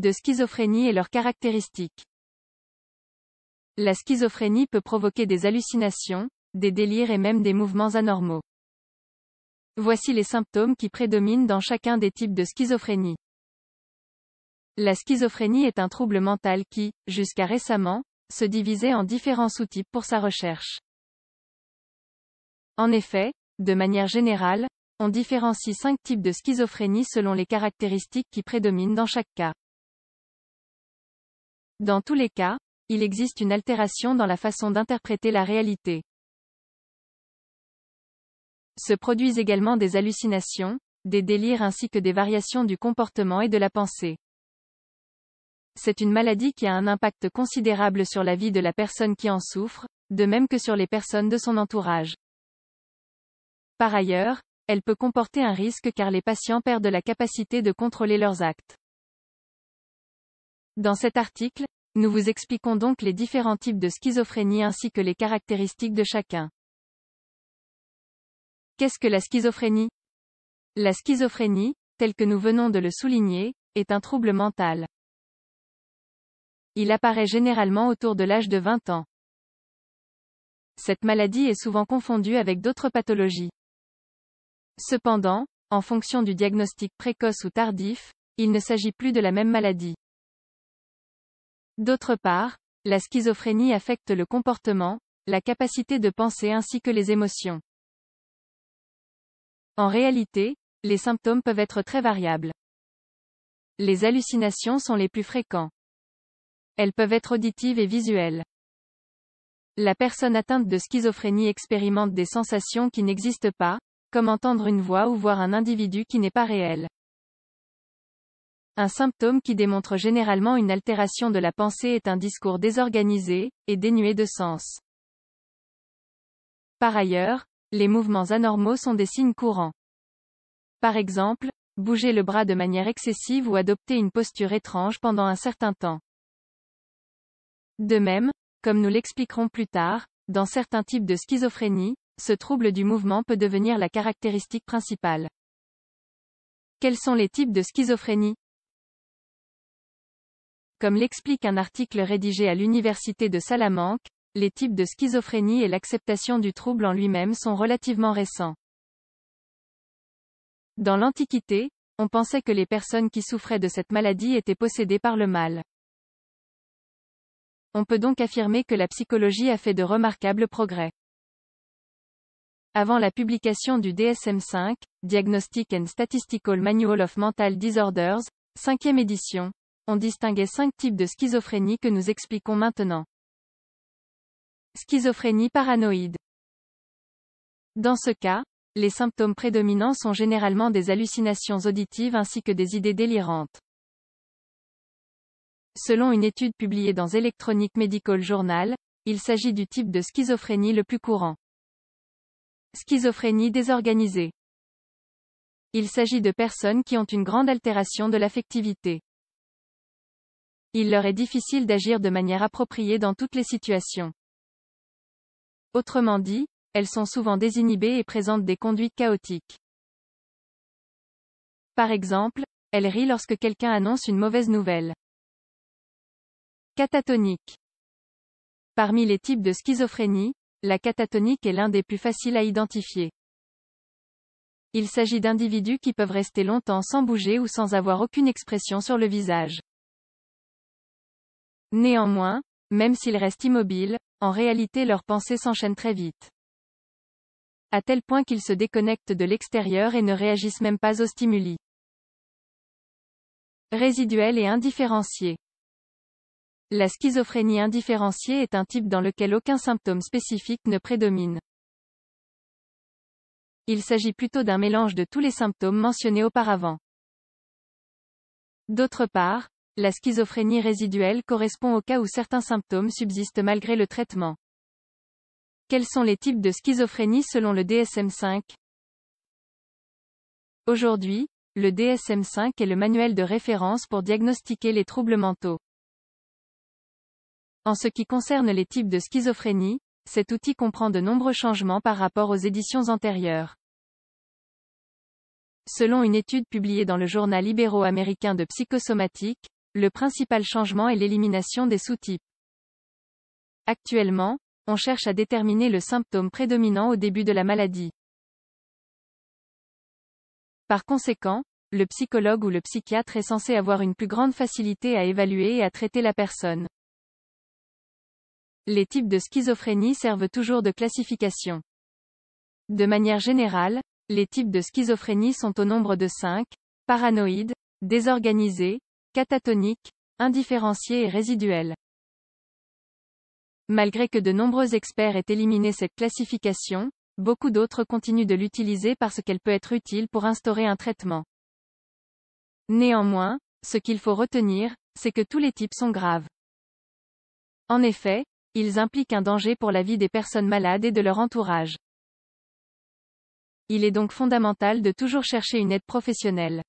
de schizophrénie et leurs caractéristiques. La schizophrénie peut provoquer des hallucinations, des délires et même des mouvements anormaux. Voici les symptômes qui prédominent dans chacun des types de schizophrénie. La schizophrénie est un trouble mental qui, jusqu'à récemment, se divisait en différents sous-types pour sa recherche. En effet, de manière générale, on différencie cinq types de schizophrénie selon les caractéristiques qui prédominent dans chaque cas. Dans tous les cas, il existe une altération dans la façon d'interpréter la réalité. Se produisent également des hallucinations, des délires ainsi que des variations du comportement et de la pensée. C'est une maladie qui a un impact considérable sur la vie de la personne qui en souffre, de même que sur les personnes de son entourage. Par ailleurs, elle peut comporter un risque car les patients perdent la capacité de contrôler leurs actes. Dans cet article, nous vous expliquons donc les différents types de schizophrénie ainsi que les caractéristiques de chacun. Qu'est-ce que la schizophrénie La schizophrénie, telle que nous venons de le souligner, est un trouble mental. Il apparaît généralement autour de l'âge de 20 ans. Cette maladie est souvent confondue avec d'autres pathologies. Cependant, en fonction du diagnostic précoce ou tardif, il ne s'agit plus de la même maladie. D'autre part, la schizophrénie affecte le comportement, la capacité de penser ainsi que les émotions. En réalité, les symptômes peuvent être très variables. Les hallucinations sont les plus fréquents. Elles peuvent être auditives et visuelles. La personne atteinte de schizophrénie expérimente des sensations qui n'existent pas, comme entendre une voix ou voir un individu qui n'est pas réel. Un symptôme qui démontre généralement une altération de la pensée est un discours désorganisé, et dénué de sens. Par ailleurs, les mouvements anormaux sont des signes courants. Par exemple, bouger le bras de manière excessive ou adopter une posture étrange pendant un certain temps. De même, comme nous l'expliquerons plus tard, dans certains types de schizophrénie, ce trouble du mouvement peut devenir la caractéristique principale. Quels sont les types de schizophrénie comme l'explique un article rédigé à l'Université de Salamanque, les types de schizophrénie et l'acceptation du trouble en lui-même sont relativement récents. Dans l'Antiquité, on pensait que les personnes qui souffraient de cette maladie étaient possédées par le mal. On peut donc affirmer que la psychologie a fait de remarquables progrès. Avant la publication du DSM-5, Diagnostic and Statistical Manual of Mental Disorders, 5e édition, on distinguait cinq types de schizophrénie que nous expliquons maintenant. Schizophrénie paranoïde. Dans ce cas, les symptômes prédominants sont généralement des hallucinations auditives ainsi que des idées délirantes. Selon une étude publiée dans Electronic Medical Journal, il s'agit du type de schizophrénie le plus courant. Schizophrénie désorganisée. Il s'agit de personnes qui ont une grande altération de l'affectivité. Il leur est difficile d'agir de manière appropriée dans toutes les situations. Autrement dit, elles sont souvent désinhibées et présentent des conduites chaotiques. Par exemple, elles rient lorsque quelqu'un annonce une mauvaise nouvelle. Catatonique. Parmi les types de schizophrénie, la catatonique est l'un des plus faciles à identifier. Il s'agit d'individus qui peuvent rester longtemps sans bouger ou sans avoir aucune expression sur le visage. Néanmoins, même s'ils restent immobiles, en réalité leurs pensées s'enchaînent très vite. À tel point qu'ils se déconnectent de l'extérieur et ne réagissent même pas aux stimuli. Résiduel et indifférencié. La schizophrénie indifférenciée est un type dans lequel aucun symptôme spécifique ne prédomine. Il s'agit plutôt d'un mélange de tous les symptômes mentionnés auparavant. D'autre part, la schizophrénie résiduelle correspond au cas où certains symptômes subsistent malgré le traitement. Quels sont les types de schizophrénie selon le DSM-5 Aujourd'hui, le DSM-5 est le manuel de référence pour diagnostiquer les troubles mentaux. En ce qui concerne les types de schizophrénie, cet outil comprend de nombreux changements par rapport aux éditions antérieures. Selon une étude publiée dans le journal libéro américain de psychosomatique, le principal changement est l'élimination des sous-types. Actuellement, on cherche à déterminer le symptôme prédominant au début de la maladie. Par conséquent, le psychologue ou le psychiatre est censé avoir une plus grande facilité à évaluer et à traiter la personne. Les types de schizophrénie servent toujours de classification. De manière générale, les types de schizophrénie sont au nombre de 5, paranoïdes, désorganisés, catatonique, indifférencié et résiduel. Malgré que de nombreux experts aient éliminé cette classification, beaucoup d'autres continuent de l'utiliser parce qu'elle peut être utile pour instaurer un traitement. Néanmoins, ce qu'il faut retenir, c'est que tous les types sont graves. En effet, ils impliquent un danger pour la vie des personnes malades et de leur entourage. Il est donc fondamental de toujours chercher une aide professionnelle.